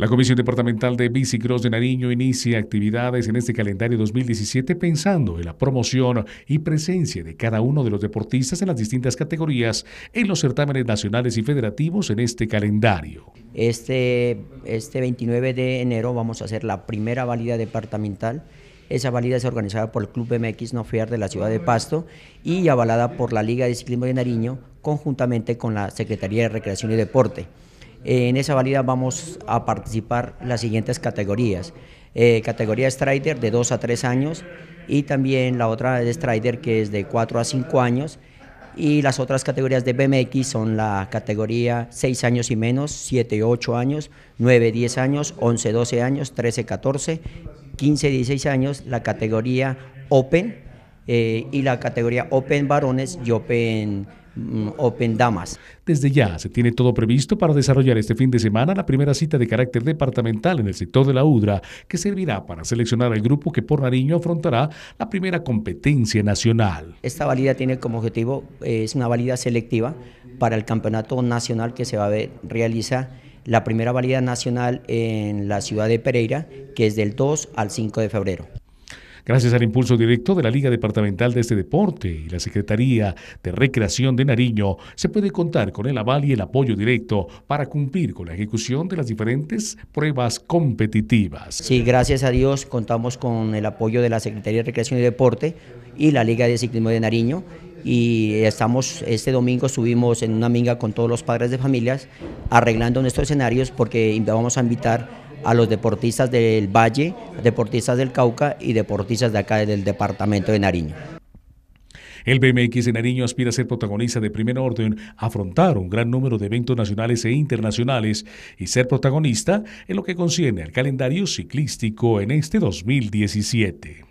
La Comisión Departamental de Bicicross de Nariño inicia actividades en este calendario 2017 pensando en la promoción y presencia de cada uno de los deportistas en las distintas categorías en los certámenes nacionales y federativos en este calendario. Este, este 29 de enero vamos a hacer la primera válida departamental. Esa válida es organizada por el Club MX No Fiar de la ciudad de Pasto y avalada por la Liga de Ciclismo de Nariño conjuntamente con la Secretaría de Recreación y Deporte. Eh, en esa válida vamos a participar las siguientes categorías. Eh, categoría Strider de 2 a 3 años y también la otra de Strider que es de 4 a 5 años y las otras categorías de BMX son la categoría 6 años y menos, 7, 8 años, 9, 10 años, 11, 12 años, 13, 14, 15, 16 años, la categoría Open eh, y la categoría Open varones y Open Mm, Open Damas. Desde ya se tiene todo previsto para desarrollar este fin de semana la primera cita de carácter departamental en el sector de la UDRA, que servirá para seleccionar al grupo que por Nariño afrontará la primera competencia nacional. Esta valida tiene como objetivo, eh, es una valida selectiva para el campeonato nacional que se va a ver, realiza la primera valida nacional en la ciudad de Pereira, que es del 2 al 5 de febrero. Gracias al impulso directo de la Liga Departamental de este deporte y la Secretaría de Recreación de Nariño, se puede contar con el aval y el apoyo directo para cumplir con la ejecución de las diferentes pruebas competitivas. Sí, gracias a Dios contamos con el apoyo de la Secretaría de Recreación y Deporte y la Liga de Ciclismo de Nariño y estamos, este domingo subimos en una minga con todos los padres de familias arreglando nuestros escenarios porque vamos a invitar a los deportistas del Valle, deportistas del Cauca y deportistas de acá del departamento de Nariño. El BMX de Nariño aspira a ser protagonista de primer orden, afrontar un gran número de eventos nacionales e internacionales y ser protagonista en lo que concierne al calendario ciclístico en este 2017.